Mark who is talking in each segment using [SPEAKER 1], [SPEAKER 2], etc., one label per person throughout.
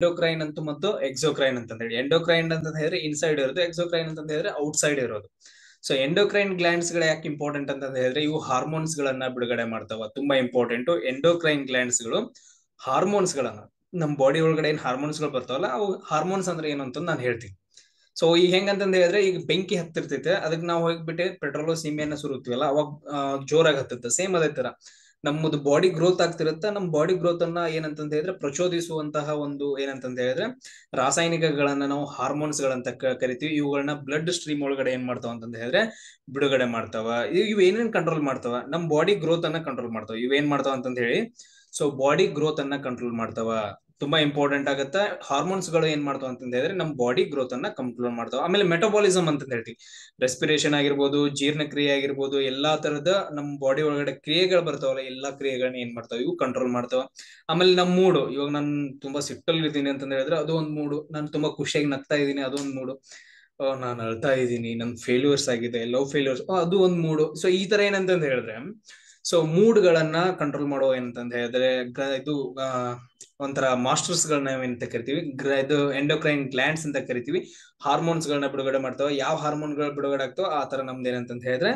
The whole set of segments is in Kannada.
[SPEAKER 1] ಎಂಡೋಕ್ರೈನ್ ಅಂತ ಮತ್ತು ಎಕ್ಸೋಕ್ರೈನ್ ಅಂತ ಹೇಳಿ ಎಂಡೋಕ್ರೈನ್ ಅಂತ ಹೇಳಿದ್ರೆ ಇನ್ಸೈಡ್ ಇರೋದು ಎಕ್ಸೋಕ್ರೈನ್ ಅಂತ ಹೇಳಿದ್ರೆ ಔಟ್ಸೈಡ್ ಇರೋದು ಸೊ ಎಂಡೋಕ್ರೈನ್ ಗ್ಲ್ಯಾಂಡ್ಸ್ ಗಳು ಯಾಕೆ ಇಂಪಾರ್ಟೆಂಟ್ ಅಂತ ಹೇಳಿದ್ರೆ ಇವು ಹಾರ್ಮೋನ್ಸ್ ಗಳನ್ನ ಬಿಡುಗಡೆ ಮಾಡ್ತಾವ ತುಂಬಾ ಇಂಪಾರ್ಟೆಂಟ್ ಎಂಡೋಕ್ರೈನ್ ಗ್ಲಾಂಡ್ಸ್ ಗಳು ಹಾರ್ಮೋನ್ಸ್ ಗಳನ್ನ ನಮ್ ಬಾಡಿ ಒಳಗಡೆ ಏನ್ ಹಾರ್ಮೋನ್ಸ್ ಗಳು ಬರ್ತಾವಲ್ಲ ಅವು ಹಾರ್ಮೋನ್ಸ್ ಅಂದ್ರೆ ಏನು ಅಂತ ನಾನು ಹೇಳ್ತೀನಿ ಸೊ ಈಗ ಹೆಂಗಂತ ಹೇಳಿದ್ರೆ ಈಗ ಬೆಂಕಿ ಹತ್ತಿರ್ತೈತೆ ಅದಕ್ಕೆ ನಾವು ಹೋಗ್ಬಿಟ್ಟು ಪೆಟ್ರೋಲ್ ಸೀಮೆಯನ್ನ ಸುರುತ್ತೀವಲ್ಲ ಅವಾಗ ಜೋರಾಗಿ ಹತ್ತುತ್ತೆ ಸೇಮ್ ಅದೇ ತರ ನಮ್ಮದು ಬಾಡಿ ಗ್ರೋತ್ ಆಗ್ತಿರುತ್ತೆ ನಮ್ಮ ಬಾಡಿ ಗ್ರೋತ್ ಅನ್ನ ಏನಂತ ಹೇಳಿದ್ರೆ ಪ್ರಚೋದಿಸುವಂತಹ ಒಂದು ಏನಂತ ಹೇಳಿದ್ರೆ ರಾಸಾಯನಿಕಗಳನ್ನ ನಾವು ಹಾರ್ಮೋನ್ಸ್ ಗಳಂತ ಕರಿತೀವಿ ಇವುಗಳನ್ನ ಬ್ಲಡ್ ಸ್ಟ್ರೀಮ್ ಒಳಗಡೆ ಏನ್ ಮಾಡ್ತಾವ ಅಂತಂದ ಹೇಳಿದ್ರೆ ಬಿಡುಗಡೆ ಮಾಡ್ತಾವ ಇವ್ ಏನೇನ್ ಕಂಟ್ರೋಲ್ ಮಾಡ್ತಾವ ನಮ್ಮ ಬಾಡಿ ಗ್ರೋತ್ ಅನ್ನ ಕಂಟ್ರೋಲ್ ಮಾಡ್ತಾವ ಇವೇನ್ ಮಾಡ್ತಾವ ಅಂತ ಹೇಳಿ ಸೊ ಬಾಡಿ ಗ್ರೋತ್ ಅನ್ನ ಕಂಟ್ರೋಲ್ ಮಾಡ್ತಾವ ತುಂಬಾ ಇಂಪಾರ್ಟೆಂಟ್ ಆಗುತ್ತೆ ಹಾರ್ಮೋನ್ಸ್ ಗಳು ಏನ್ ಮಾಡ್ತಾವ ಅಂತ ಹೇಳಿದ್ರೆ ನಮ್ಮ ಬಾಡಿ ಗ್ರೋತ್ ಅನ್ನ ಕಂಟ್ರೋಲ್ ಮಾಡ್ತಾವ ಆಮೇಲೆ ಮೆಟಬಾಲಿಸಮ್ ಅಂತ ಹೇಳ್ತೀವಿ ರೆಸ್ಪಿರೇಷನ್ ಆಗಿರ್ಬೋದು ಜೀರ್ಣಕ್ರಿಯೆ ಆಗಿರ್ಬೋದು ಎಲ್ಲಾ ತರದ ನಮ್ಮ ಬಾಡಿ ಒಳಗಡೆ ಕ್ರಿಯೆಗಳು ಬರ್ತಾವಲ್ಲ ಎಲ್ಲಾ ಕ್ರಿಯೆಗಳನ್ನ ಏನ್ ಮಾಡ್ತಾವ ಇವು ಕಂಟ್ರೋಲ್ ಮಾಡ್ತಾವ ಆಮೇಲೆ ನಮ್ಮ ಮೂಡು ಇವಾಗ ನಾನು ತುಂಬಾ ಸಿಟ್ಟಲ್ಲಿ ಇದ್ದೀನಿ ಅಂತ ಹೇಳಿದ್ರೆ ಅದು ಒಂದು ಮೂಡು ನಾನು ತುಂಬಾ ಖುಷಿಯಾಗಿ ನಗ್ತಾ ಇದ್ದೀನಿ ಅದೊಂದು ಮೂಡ್ ನಾನು ಅಳ್ತಾ ಇದ್ದೀನಿ ನನ್ ಫೇಲ್ಯೂರ್ಸ್ ಆಗಿದೆ ಲವ್ ಫೇಲ್ಯೂರ್ಸ್ ಅದು ಒಂದ್ ಮೂಡ್ ಸೊ ಈ ತರ ಏನಂತ ಹೇಳಿದ್ರೆ ಸೊ ಮೂಡ್ಗಳನ್ನ ಕಂಟ್ರೋಲ್ ಮಾಡೋ ಏನಂತ ಹೇಳಿದ್ರೆ ಇದು ಒಂಥರ ಮಾಸ್ಟರ್ಸ್ ಗಳನ್ನ ಏನಂತ ಕರಿತೀವಿ ಇದು ಎಂಡೋಕ್ರೈನ್ ಗ್ಲ್ಯಾಂಡ್ಸ್ ಅಂತ ಕರಿತೀವಿ ಹಾರ್ಮೋನ್ಸ್ ಗಳನ್ನ ಬಿಡುಗಡೆ ಮಾಡ್ತಾವ ಯಾವ ಹಾರ್ಮೋನ್ ಗಳು ಬಿಡುಗಡೆ ಆಗ್ತಾವ ಆ ತರ ನಮ್ದು ಏನಂತ ಹೇಳಿದ್ರೆ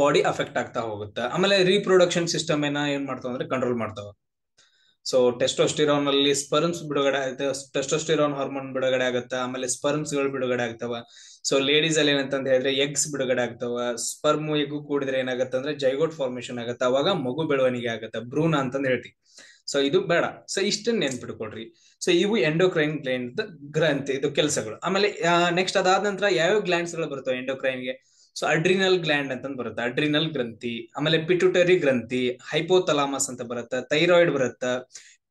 [SPEAKER 1] ಬಾಡಿ ಅಫೆಕ್ಟ್ ಆಗ್ತಾ ಹೋಗುತ್ತೆ ಆಮೇಲೆ ರೀಪ್ರೊಡಕ್ಷನ್ ಸಿಸ್ಟಮ್ ಏನ ಏನ್ ಮಾಡ್ತಾವ ಅಂದ್ರೆ ಕಂಟ್ರೋಲ್ ಮಾಡ್ತಾವ ಸೊ ಟೆಸ್ಟೋಸ್ಟಿರೋನ್ ಅಲ್ಲಿ ಸ್ಪರ್ಮ್ಸ್ ಬಿಡುಗಡೆ ಆಗುತ್ತೆ ಟೆಸ್ಟೋಸ್ಟಿರೋನ್ ಹಾರ್ಮೋನ್ ಬಿಡುಗಡೆ ಆಗುತ್ತೆ ಆಮೇಲೆ ಸ್ಪರ್ಮ್ಸ್ ಗಳು ಬಿಡುಗಡೆ ಆಗ್ತಾವ ಸೊ ಲೇಡೀಸ್ ಅಲ್ಲಿ ಏನಂತ ಹೇಳಿದ್ರೆ ಎಗ್ಸ್ ಬಿಡುಗಡೆ ಆಗ್ತಾವ ಸ್ಪರ್ಮ್ ಎಗ್ ಕೂಡಿದ್ರೆ ಏನಾಗುತ್ತೆ ಅಂದ್ರೆ ಜೈಗೋಟ್ ಫಾರ್ಮೇಶನ್ ಆಗುತ್ತೆ ಅವಾಗ ಮಗು ಬೆಳವಣಿಗೆ ಆಗುತ್ತೆ ಭ್ರೂಣ ಅಂತಂದ್ ಹೇಳ್ತೀವಿ ಸೊ ಇದು ಬೇಡ ಸೊ ಇಷ್ಟನ್ನ ನೆನ್ಪಿಟ್ಕೊಳ್ರಿ ಸೊ ಇವು ಎಂಡೋಕ್ರೈನ್ ಗ್ಲೈನ್ ಗ್ರಂಥಿ ಇದು ಕೆಲಸಗಳು ಆಮೇಲೆ ನೆಕ್ಸ್ಟ್ ಅದಾದ ನಂತರ ಯಾವ್ಯಾವ ಗ್ಲ್ಯಾಂಡ್ಸ್ ಗಳು ಬರ್ತವೆ ಎಂಡೋಕ್ರೈನ್ಗೆ ಸೊ ಅಡ್ರಿನಲ್ ಗ್ಲ್ಯಾಂಡ್ ಅಂತ ಬರುತ್ತೆ ಅಡ್ರಿನಲ್ ಗ್ರಂಥಿ ಆಮೇಲೆ ಪಿಟುಟರಿ ಗ್ರಂಥಿ ಹೈಪೋತಲಾಮಸ್ ಅಂತ ಬರುತ್ತೆ ಥೈರಾಯ್ಡ್ ಬರುತ್ತೆ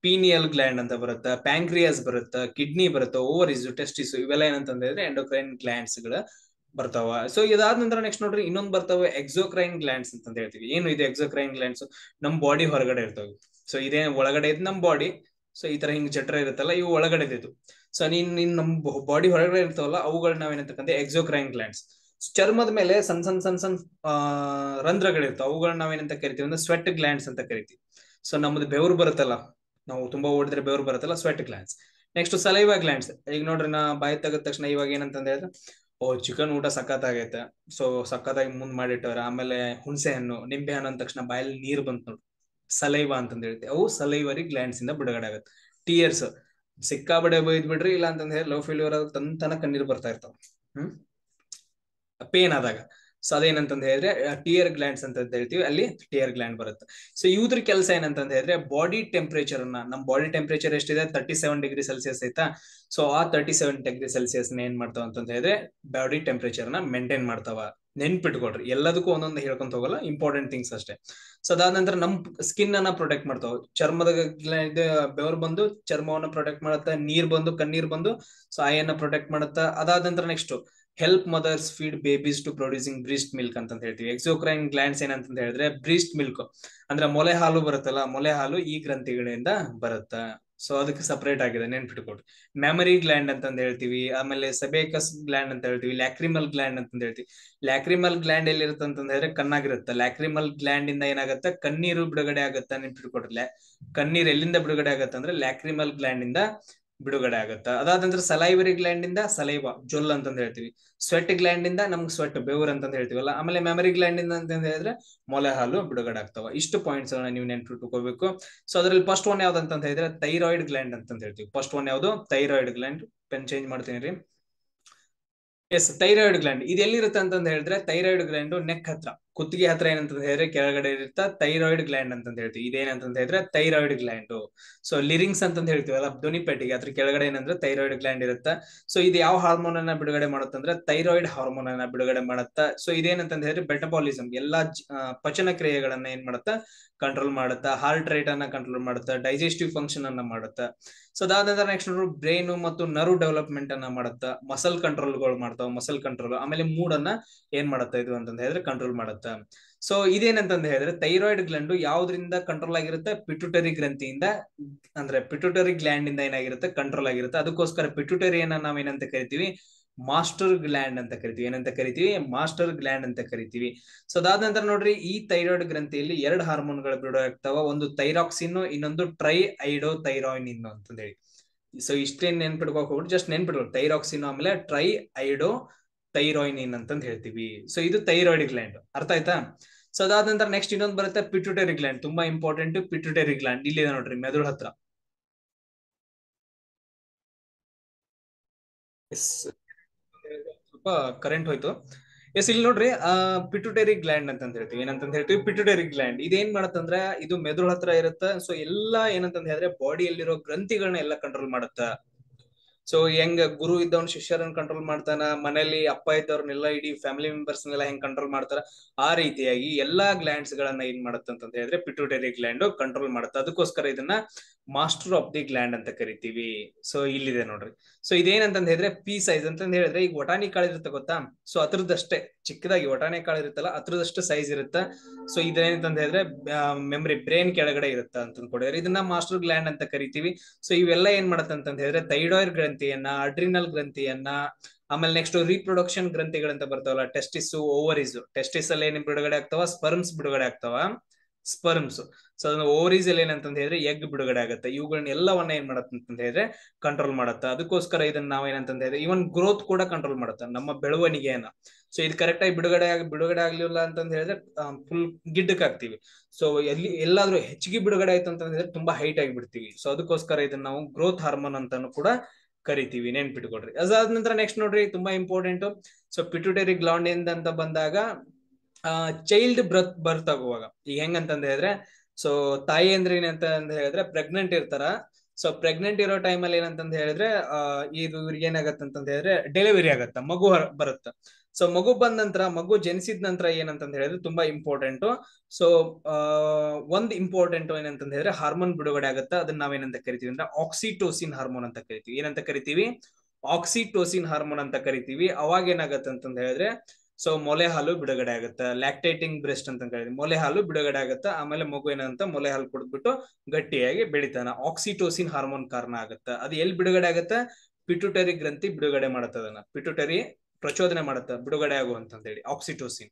[SPEAKER 1] ಪೀನಿಯಲ್ ಗ್ಲ್ಯಾಂಡ್ ಅಂತ ಬರುತ್ತೆ ಪ್ಯಾಂಕ್ರಿಯಾಸ್ ಬರುತ್ತೆ ಕಿಡ್ನಿ ಬರುತ್ತೆ ಇಸ್ ಟೆಸ್ಟಿಸ್ ಇವೆಲ್ಲ ಏನಂತಂದ್ರೆ ಎಂಡೋಕ್ರೈನ್ ಗ್ಲ್ಯಾಂಡ್ಸ್ ಗಳ ಬರ್ತಾವ ಸೊ ಇದಾದ ನಂತರ ನೆಕ್ಸ್ಟ್ ನೋಡ್ರಿ ಇನ್ನೊಂದು ಬರ್ತಾವೆ ಎಕ್ಸೋಕ್ರೈನ್ ಗ್ಲಾಂಡ್ಸ್ ಅಂತ ಹೇಳ್ತೀವಿ ಏನು ಇದು ಎಕ್ಸೋಕ್ರೈನ್ ಗ್ಲ್ಯಾಂಡ್ಸ್ ನಮ್ ಬಾಡಿ ಹೊರಗಡೆ ಇರ್ತಾವೆ ಸೊ ಇದೇ ಒಳಗಡೆ ಇದ್ ನಮ್ ಬಾಡಿ ಸೊ ಈ ತರ ಹಿಂಗ್ ಜಟ್ರ ಇರುತ್ತಲ್ಲ ಇವು ಒಳಗಡೆ ಇದ್ದು ಸೊ ನೀನ್ ನಿನ್ ನಮ್ ಬಾಡಿ ಹೊರಗಡೆ ಇರ್ತಾವಲ್ಲ ಅವುಗಳ ನಾವೇನಂತಕ್ಕಂಥ ಎಕ್ಸೋಕ್ರೈನ್ ಗ್ಲ್ಯಾಂಡ್ಸ್ ಚರ್ಮದ ಮೇಲೆ ಸಣ್ಣ ಸಣ್ಣ ಸಣ್ಣ ಸಣ್ಣ ರಂಧ್ರಗಳಿರ್ತಾವೆ ಅವುಗಳನ್ನ ನಾವೇನಂತ ಕರಿತೀವಿ ಅಂದ್ರೆ ಸ್ವೆಟ್ ಗ್ಲ್ಯಾಂಡ್ಸ್ ಅಂತ ಕರಿತೀವಿ ಸೊ ನಮ್ದು ಬೆವರು ಬರುತ್ತಲ್ಲ ನಾವು ತುಂಬಾ ಓಡಿದ್ರೆ ಬೆವರು ಬರುತ್ತಲ್ಲ sweat glands next saliva glands ಈಗ ನೋಡ್ರಿ ನಾ ಬಾಯಿ ತೆಗದ ತಕ್ಷಣ ಇವಾಗ ಏನಂತ ಹೇಳಿದ್ರೆ ಓ ಚಿಕನ್ ಊಟ ಸಖತ್ ಆಗೈತೆ ಸೊ ಸಖತ್ತಾಗಿ ಮುಂದ್ ಮಾಡಿಟ್ಟವ್ರೆ ಆಮೇಲೆ ಹುಣಸೆ ಹಣ್ಣು ನಿಂಬೆ ಹಣ್ಣು ಅಂದ ತಕ್ಷಣ ಬಾಯಲ್ಲಿ ನೀರು ಬಂತು ನೋಡು ಸಲೈವಾ ಅಂತ ಹೇಳ್ತೀವಿ ಅವು ಸಲೈವರಿ ಗ್ಲ್ಯಾಂಡ್ಸ್ ಇಂದ ಬಿಡುಗಡೆ ಆಗುತ್ತೆ ಟಿಯರ್ಸ್ ಸಿಕ್ಕಾಬಡೆ ಬೈದ್ ಬಿಡ್ರಿ ಇಲ್ಲ ಅಂತಂದ್ರೆ ಲವ್ ಫೇಲ್ಯೂರ್ ಆದ ತನ್ ತನಕ ಕಣ್ಣೀರ್ ಬರ್ತಾ ಇರ್ತಾವ ಹ್ಮ್ ಪೇನ್ ಆದಾಗ ಸೊ ಅದೇನಂತಂದ ಹೇಳಿದ್ರೆ ಟಿಯರ್ ಗ್ಲ್ಯಾಂಡ್ಸ್ ಅಂತ ಹೇಳ್ತೀವಿ ಅಲ್ಲಿ ಟಿಯರ್ ಗ್ಲ್ಯಾಂಡ್ ಬರುತ್ತೆ ಸೊ ಇವ್ರ ಕೆಲಸ ಏನಂತ ಹೇಳಿದ್ರೆ ಬಾಡಿ ಟೆಂಪರೇಚರ್ ಅನ್ನ ನಮ್ ಬಾಡಿ ಟೆಂಪರೇಚರ್ ಎಷ್ಟಿದೆ ತರ್ಟಿ ಸೆವೆನ್ ಡಿಗ್ರಿ ಸೆಲ್ಸಿಯಸ್ ಐತಾ ಸೊ ಆ ತರ್ಟಿ ಸೆವೆನ್ ಡಿಗ್ರಿ ಸೆಲ್ಸಿಯಸ್ ಏನ್ ಮಾಡ್ತಾವ ಅಂತ ಹೇಳಿದ್ರೆ ಬಾಡಿ ಟೆಂಪರೇಚರ್ ನ ಮೇಂಟೈನ್ ಮಾಡ್ತಾವ ನೆನ್ಪಿಟ್ಕೊಳ್ರಿ ಎಲ್ಲದಕ್ಕೂ ಒಂದೊಂದು ಹೇಳ್ಕೊಂತ ಹೋಗಲ್ಲ ಇಂಪಾರ್ಟೆಂಟ್ ಥಿಂಗ್ಸ್ ಅಷ್ಟೇ ಸೊ ಅದಾದ ನಂತರ ನಮ್ ಸ್ಕಿನ್ ಅನ್ನ ಪ್ರೊಟೆಕ್ಟ್ ಮಾಡ್ತಾವ ಚರ್ಮದ ಬೆವರ್ ಬಂದು ಚರ್ಮವನ್ನ ಪ್ರೊಟೆಕ್ಟ್ ಮಾಡುತ್ತಾ ನೀರ್ ಬಂದು ಕಣ್ಣೀರ್ ಬಂದು ಸೊ ಆಯನ್ನ ಪ್ರೊಟೆಕ್ಟ್ ಮಾಡುತ್ತಾ ಅದಾದ ನಂತರ next help mothers feed babies to producing breast milk ಅಂತ ಹೇಳ್ತೀವಿ ಎಕ್ಸೋಕ್ರೈನ್ ಗ್ಲಾಂಡ್ಸ್ ಏನಂತ ಹೇಳಿದ್ರೆ ಬ್ರೀಸ್ಟ್ ಮಿಲ್ಕ್ ಅಂದ್ರೆ ಮೊಲೆ ಹಾಲು ಬರುತ್ತಲ್ಲ ಮೊಲೆ ಹಾಲು ಈ ಗ್ರಂಥಿಗಳಿಂದ ಬರುತ್ತ ಸೊ ಅದಕ್ಕೆ ಸಪರೇಟ್ ಆಗಿದೆ ನೆನ್ಪಿಟ್ಕೊಡ್ರಿ ಮೆಮರಿ ಗ್ಲ್ಯಾಂಡ್ ಅಂತ ಹೇಳ್ತೀವಿ ಆಮೇಲೆ ಸಬೇಕಸ್ ಗ್ಲಾಂಡ್ ಅಂತ ಹೇಳ್ತೀವಿ ಲ್ಯಾಕ್ರಿಮಲ್ ಗ್ಲ್ಯಾಂಡ್ ಅಂತ ಹೇಳ್ತೀವಿ ಲ್ಯಾಕ್ರಿಮಲ್ ಗ್ಲ್ಯಾಂಡ್ ಎಲ್ಲಿರುತ್ತೆ ಅಂತ ಹೇಳಿದ್ರೆ ಕಣ್ಣಾಗಿರುತ್ತೆ ಲ್ಯಾಕ್ರಿಮಲ್ ಗ್ಲಾಂಡ್ ಇಂದ ಏನಾಗುತ್ತೆ ಕಣ್ಣೀರು ಬಿಡುಗಡೆ ಆಗುತ್ತೆ ನೆನ್ಪಿಟ್ಕೊಡ್ರಿ ಕಣ್ಣೀರ್ ಎಲ್ಲಿಂದ ಬಿಡುಗಡೆ ಆಗುತ್ತೆ ಅಂದ್ರೆ ಲ್ಯಾಕ್ರಿಮಲ್ ಗ್ಲಾಂಡ್ ಇಂದ ಬಿಡುಗಡೆ ಆಗುತ್ತೆ ಅದಾದ ನಂತರ ಸಲೈವರಿ ಗ್ಲ್ಯಾಂಡ್ ಇಂದ ಸಲೈವ ಜೊಲ್ ಅಂತ ಹೇಳ್ತೀವಿ ಸ್ವೆಟ್ ಗ್ಲ್ಯಾಂಡ್ ಇಂದ ನಮ್ಗೆ ಸ್ವೆಟ್ ಬೆವರ್ ಅಂತ ಹೇಳ್ತೀವಲ್ಲ ಆಮೇಲೆ ಮೆಮರಿ ಗ್ಲ್ಯಾಂಡ್ ಇಂದ ಅಂತಂದ್ ಹೇಳಿದ್ರೆ ಮೊಲೆ ಹಾಲು ಬಿಡುಗಡೆ ಆಗ್ತಾವ ಇಷ್ಟು ಪಾಯಿಂಟ್ಸ್ ಗಳನ್ನ ನೀವು ನೆನ್ಪಿಟ್ಕೋಬೇಕು ಸೊ ಅದ್ರಲ್ಲಿ ಫಸ್ಟ್ ಒನ್ ಯಾವ್ದು ಅಂತ ಹೇಳಿದ್ರೆ ಥೈರಾಯ್ಡ್ ಗ್ಲ್ಯಾಂಡ್ ಅಂತ ಹೇಳ್ತೀವಿ ಫಸ್ಟ್ ಒನ್ ಯಾವ್ದು ಥೈರಾಯ್ಡ್ ಗ್ಲ್ಯಾಂಡ್ ಪೆನ್ ಚೇಂಜ್ ಮಾಡ್ತೀನಿ ರೀ ಎಸ್ ಥೈರಾಯ್ಡ್ ಗ್ಲ್ಯಾಂಡ್ ಇದು ಎಲ್ಲಿರುತ್ತೆ ಅಂತಂದ್ ಹೇಳಿದ್ರೆ ಥೈರಾಯ್ಡ್ ಗ್ಲ್ಯಾಂಡ್ ನೆಕ್ ಹತ್ರ ಕುತ್ತಿಗೆ ಹತ್ರ ಏನಂತ ಹೇಳಿದ್ರೆ ಕೆಳಗಡೆ ಇರುತ್ತ ಥೈರಾಯ್ಡ್ ಗ್ಲ್ಯಾಂಡ್ ಅಂತ ಹೇಳ್ತೀವಿ ಇದೇನಂತ ಹೇಳಿದ್ರೆ ಥೈರಾಯ್ಡ್ ಗ್ಲ್ಯಾಂಡ್ ಸೊ ಲಿರಿಂಗ್ಸ್ ಅಂತ ಹೇಳ್ತೀವಲ್ಲ ಧ್ವನಿ ಪೆಟ್ಟಿಗೆ ಅದ್ರ ಕೆಳಗಡೆ ಏನಂದ್ರೆ ಥೈರಾಯ್ಡ್ ಗ್ಲ್ಯಾಂಡ್ ಇರುತ್ತೆ ಸೊ ಇದು ಯಾವ ಹಾರ್ಮೋನ್ ಅನ್ನ ಬಿಡುಗಡೆ ಮಾಡುತ್ತಂದ್ರೆ ಥೈರಾಯ್ಡ್ ಹಾರ್ಮೋನ್ ಅನ್ನ ಬಿಡುಗಡೆ ಮಾಡುತ್ತ ಸೊ ಇದೇನಂತ ಹೇಳಿದ್ರೆ ಬೆಟಬಾಲಿಸಮ್ ಎಲ್ಲಾ ಪಚನ ಕ್ರಿಯೆಗಳನ್ನ ಏನ್ ಮಾಡುತ್ತಾ ಕಂಟ್ರೋಲ್ ಮಾಡುತ್ತಾ ಹಾರ್ಟ್ ರೇಟ್ ಅನ್ನ ಕಂಟ್ರೋಲ್ ಮಾಡುತ್ತಾ ಡೈಜೆಸ್ಟಿವ್ ಫಂಕ್ಷನ್ ಅನ್ನ ಮಾಡುತ್ತಾ ಸೊ ಅದಾದ ನಂತರ ನೆಕ್ಸ್ಟ್ ನೋಡ್ರು ಬ್ರೈನ್ ಮತ್ತು ನರ್ವ್ ಡೆವಲಪ್ಮೆಂಟ್ ಅನ್ನ ಮಾಡುತ್ತಾ ಮಸಲ್ ಕಂಟ್ರೋಲ್ ಗಳು ಮಾಡ್ತಾವ ಮಸಲ್ ಕಂಟ್ರೋಲ್ ಆಮೇಲೆ ಮೂಡ್ ಅನ್ನ ಏನ್ ಮಾಡುತ್ತಾ ಇದು ಅಂತಂದ ಹೇಳಿದ್ರೆ ಕಂಟ್ರೋಲ್ ಮಾಡುತ್ತಾ ಸೊ ಇದೇನಂತಂದ ಹೇಳಿದ್ರೆ ಥೈರಾಯ್ಡ್ ಗ್ಲಂಡು ಯಾವ್ದ್ರಿಂದ ಕಂಟ್ರೋಲ್ ಆಗಿರುತ್ತೆ ಪಿಟ್ಯೂಟರಿ ಗ್ರಂಥಿಯಿಂದ ಅಂದ್ರೆ ಪಿಟುಟರಿ ಗ್ಲಾಂಡ್ ಇಂದ ಏನಾಗಿರುತ್ತೆ ಕಂಟ್ರೋಲ್ ಆಗಿರುತ್ತೆ ಅದಕ್ಕೋಸ್ಕರ ಪಿಟುಟರಿಯನ್ನ ನಾವೇನಂತ ಕರಿತೀವಿ ಮಾಸ್ಟರ್ ಗ್ಲ್ಯಾಂಡ್ ಅಂತ ಕರಿತೀವಿ ಏನಂತ ಕರಿತೀವಿ ಮಾಸ್ಟರ್ ಗ್ಲ್ಯಾಂಡ್ ಅಂತ ಕರಿತೀವಿ ಸೊ ಅದಾದ ನಂತರ ನೋಡ್ರಿ ಈ ಥೈರಾಯ್ಡ್ ಗ್ರಂಥಿಯಲ್ಲಿ ಎರಡು ಹಾರ್ಮೋನ್ಗಳು ಬಿಡುಗಡೆ ಆಗ್ತಾವ ಒಂದು ಥೈರಾಕ್ಸಿನ್ ಇನ್ನೊಂದು ಟ್ರೈ ಐಡೋ ಇನ್ನು ಅಂತ ಹೇಳಿ ಸೊ ಇಷ್ಟೇನ್ ನೆನ್ಪಿಡ್ಕೋಕ್ ಹೋಗ್ಬಿಟ್ಟು ಜಸ್ಟ್ ನೆನ್ಪಿಡ್ಬೋದು ಥೈರಾಕ್ಸಿನ್ ಆಮೇಲೆ ಟ್ರೈ ಐಡೋ ಥೈರಾಯ್ನಿನ್ ಹೇಳ್ತೀವಿ ಸೊ ಇದು ಥೈರಾಯ್ಡ್ ಗ್ಲ್ಯಾಂಡ್ ಅರ್ಥ ಆಯ್ತಾ ಸೊ ಅದಾದ ನಂತರ ನೆಕ್ಸ್ಟ್ ಇನ್ನೊಂದು ಬರುತ್ತೆ ಪಿಟ್ಯೂಟರಿ ಗ್ಲ್ಯಾಂಡ್ ತುಂಬಾ ಇಂಪಾರ್ಟೆಂಟ್ ಪಿಟ್ಯೂಟರಿ ಗ್ಲ್ಯಾಂಡ್ ಇಲ್ಲಿ ನೋಡ್ರಿ ಮೆದುಳು ಹತ್ರ ಎಸ್ ಸ್ವಲ್ಪ ಕರೆಂಟ್ ಹೋಯ್ತು ಎಸ್ ಇಲ್ಲಿ ನೋಡ್ರಿ ಪಿಟುಟೆರಿ ಗ್ಲ್ಯಾಂಡ್ ಅಂತ ಹೇಳ್ತೀವಿ ಏನಂತ ಹೇಳ್ತೀವಿ ಪಿಟುಟೆರಿ ಗ್ಲ್ಯಾಂಡ್ ಇದೇನ್ ಮಾಡತ್ತಂದ್ರೆ ಇದು ಮೆದುಳು ಹತ್ರ ಇರುತ್ತೆ ಸೊ ಎಲ್ಲಾ ಏನಂತಂದ್ ಹೇಳಿದ್ರೆ ಬಾಡಿಯಲ್ಲಿರೋ ಗ್ರಂಥಿಗಳನ್ನ ಎಲ್ಲ ಕಂಟ್ರೋಲ್ ಮಾಡುತ್ತ ಸೊ ಹೆಂಗ ಗುರು ಇದ್ದವನ್ ಶಿಷ್ಯರನ್ನ ಕಂಟ್ರೋಲ್ ಮಾಡ್ತಾನ ಮನೇಲಿ ಅಪ್ಪ ಇದ್ದವ್ರನ್ನೆಲ್ಲ ಇಡೀ ಫ್ಯಾಮಿಲಿ ಮೆಂಬರ್ಸ್ ನೆಲ್ಲ ಹೆಂಗ್ ಕಂಟ್ರೋಲ್ ಮಾಡ್ತಾರ ಆ ರೀತಿಯಾಗಿ ಎಲ್ಲಾ ಗ್ಲ್ಯಾಂಡ್ಸ್ ಗಳನ್ನ ಏನ್ ಅಂತ ಹೇಳಿದ್ರೆ ಪಿಟ್ಯೂಟರಿ ಗ್ಲ್ಯಾಂಡ್ ಕಂಟ್ರೋಲ್ ಮಾಡುತ್ತೆ ಅದಕ್ಕೋಸ್ಕರ ಇದನ್ನ ಮಾಸ್ಟರ್ ಆಫ್ ದಿ ಗ್ಲ್ಯಾಂಡ್ ಅಂತ ಕರಿತೀವಿ ಸೊ ಇಲ್ಲಿದೆ ನೋಡ್ರಿ ಸೊ ಇದೇನಂತಂದ್ ಹೇಳಿದ್ರೆ ಪಿ ಸೈಜ್ ಅಂತ ಹೇಳಿದ್ರೆ ಈಗ ಒಟಾನಿ ಇರುತ್ತೆ ಗೊತ್ತಾ ಸೊ ಅದ್ರದಷ್ಟೇ ಚಿಕ್ಕದಾಗಿ ಕಾಳು ಇರುತ್ತಲ್ಲ ಅದ್ರದಷ್ಟು ಸೈಜ್ ಇರುತ್ತೆ ಸೊ ಇದೇನಂತಂದ್ ಹೇಳಿದ್ರೆ ಮೆಮರಿ ಬ್ರೈನ್ ಕೆಳಗಡೆ ಇರುತ್ತೆ ಅಂತ ಕೊಡಿದ್ರೆ ಇದನ್ನ ಮಾಸ್ಟರ್ ಗ್ಲ್ಯಾಂಡ್ ಅಂತ ಕರಿತೀವಿ ಸೊ ಇವೆಲ್ಲ ಏನ್ ಮಾಡುತ್ತೆ ಅಂತಂದ್ ಹೇಳಿದ್ರೆ ಥೈರಾಯ್ಡ್ ಗ್ರಂಥಿಯನ್ನ ಅಡ್ರಿನಲ್ ಗ್ರಂಥಿಯನ್ನ ಆಮೇಲೆ ನೆಕ್ಸ್ಟ್ ರೀಪ್ರೊಡಕ್ಷನ್ ಗ್ರಂಥಿಗಳಂತ ಬರ್ತಾವಲ್ಲ ಟೆಸ್ಟಿಸ್ ಓವರೀಸ್ ಟೆಸ್ಟಿಸ್ ಅಲ್ಲಿ ಏನ್ ಬಿಡುಗಡೆ ಆಗ್ತಾವ ಸ್ಪರ್ಮ್ಸ್ ಬಿಡುಗಡೆ ಆಗ್ತಾವ ಸ್ಪರ್ಮ್ಸ್ ಸೊ ಅದನ್ನ ಓವರೀಸ್ ಅಲ್ಲಿ ಹೇಳಿದ್ರೆ ಎಗ್ ಬಿಡುಗಡೆ ಆಗುತ್ತೆ ಇವುಗಳನ್ನ ಎಲ್ಲವನ್ನ ಏನ್ ಮಾಡತ್ತಂತ ಹೇಳಿದ್ರೆ ಕಂಟ್ರೋಲ್ ಮಾಡುತ್ತೆ ಅದಕ್ಕೋಸ್ಕರ ಇದನ್ನ ನಾವ್ ಏನಂತ ಹೇಳಿದ್ರೆ ಇವನ್ ಗ್ರೋತ್ ಕೂಡ ಕಂಟ್ರೋಲ್ ಮಾಡುತ್ತೆ ನಮ್ಮ ಬೆಳವಣಿಗೆಯನ್ನ ಸೊ ಇದು ಕರೆಕ್ಟ್ ಆಗಿ ಬಿಡುಗಡೆ ಆಗಿ ಬಿಡುಗಡೆ ಆಗ್ಲಿಲ್ಲ ಅಂತಂದ ಹೇಳಿದ್ರೆ ಫುಲ್ ಗಿಡ್ಡಕ್ ಆಗ್ತಿವಿ ಸೊ ಎಲ್ಲಿ ಎಲ್ಲಾದ್ರೂ ಹೆಚ್ಚಿಗೆ ಬಿಡುಗಡೆ ಆಯ್ತು ಅಂತಂದ್ರೆ ತುಂಬಾ ಹೈಟ್ ಆಗಿ ಬಿಡ್ತೀವಿ ಸೊ ಅದಕ್ಕೋಸ್ಕರ ಇದನ್ನ ನಾವು ಗ್ರೋತ್ ಹಾರ್ಮೋನ್ ಅಂತಾನು ಕೂಡ ಕರಿತೀವಿ ನೆನ್ಪಿಟ್ಕೊಡ್ರಿ ಅದಾದ ನಂತರ ನೆಕ್ಸ್ಟ್ ನೋಡ್ರಿ ತುಂಬಾ ಇಂಪಾರ್ಟೆಂಟ್ ಸೊ ಪಿಟುಟರಿ ಗ್ಲಾಂಡ್ ಅಂತ ಬಂದಾಗ ಚೈಲ್ಡ್ ಬ್ರತ್ ಬರ್ತ್ ಆಗುವಾಗ ಈಗ ಹೆಂಗಂತಂದ ಹೇಳಿದ್ರೆ ಸೊ ತಾಯಿ ಅಂದ್ರೆ ಏನಂತ ಹೇಳಿದ್ರೆ ಪ್ರೆಗ್ನೆಂಟ್ ಇರ್ತಾರ ಸೊ ಪ್ರೆಗ್ನೆಂಟ್ ಇರೋ ಟೈಮಲ್ಲಿ ಏನಂತಂದ ಹೇಳಿದ್ರೆ ಇದು ಇವ್ರಿಗೆ ಏನಾಗತ್ತಂತ ಹೇಳಿದ್ರೆ ಡೆಲಿವರಿ ಆಗತ್ತ ಮಗು ಬರುತ್ತ ಸೊ ಮಗು ಬಂದ ನಂತರ ಮಗು ಜನಿಸಿದ ನಂತರ ಏನಂತ ಹೇಳಿದ್ರೆ ತುಂಬಾ ಇಂಪಾರ್ಟೆಂಟ್ ಸೊ ಒಂದ್ ಇಂಪಾರ್ಟೆಂಟ್ ಏನಂತ ಹೇಳಿದ್ರೆ ಹಾರ್ಮೋನ್ ಬಿಡುಗಡೆ ಆಗುತ್ತೆ ಅದನ್ನ ನಾವೇನಂತ ಕರಿತೀವಿ ಅಂದ್ರೆ ಆಕ್ಸಿಟೋಸಿನ್ ಹಾರ್ಮೋನ್ ಅಂತ ಕರಿತೀವಿ ಏನಂತ ಕರಿತೀವಿ ಆಕ್ಸಿಟೋಸಿನ್ ಹಾರ್ಮೋನ್ ಅಂತ ಕರಿತೀವಿ ಅವಾಗ ಏನಾಗತ್ತೆ ಅಂತಂದ ಹೇಳಿದ್ರೆ ಸೊ ಮೊಲೆ ಹಾಲು ಬಿಡುಗಡೆ ಆಗುತ್ತೆ ಲ್ಯಾಕ್ಟೇಟಿಂಗ್ ಬ್ರೆಸ್ಟ್ ಅಂತ ಕರೀತೀವಿ ಮೊಲೆ ಹಾಲು ಬಿಡುಗಡೆ ಆಗುತ್ತೆ ಆಮೇಲೆ ಮಗು ಏನಂತ ಮೊಲೆ ಹಾಲು ಕುಡಿದ್ಬಿಟ್ಟು ಗಟ್ಟಿಯಾಗಿ ಬೆಳಿತಾನ ಆಕ್ಸಿಟೋಸಿನ್ ಹಾರ್ಮೋನ್ ಕಾರಣ ಆಗುತ್ತೆ ಅದು ಎಲ್ಲಿ ಬಿಡುಗಡೆ ಆಗುತ್ತೆ ಪಿಟುಟರಿ ಗ್ರಂಥಿ ಬಿಡುಗಡೆ ಮಾಡುತ್ತದನ್ನ ಪಿಟುಟರಿ ಪ್ರಚೋದನೆ ಮಾಡುತ್ತೆ ಬಿಡುಗಡೆ ಆಗುವಂತ ಹೇಳಿ ಆಕ್ಸಿಟೋಸಿನ್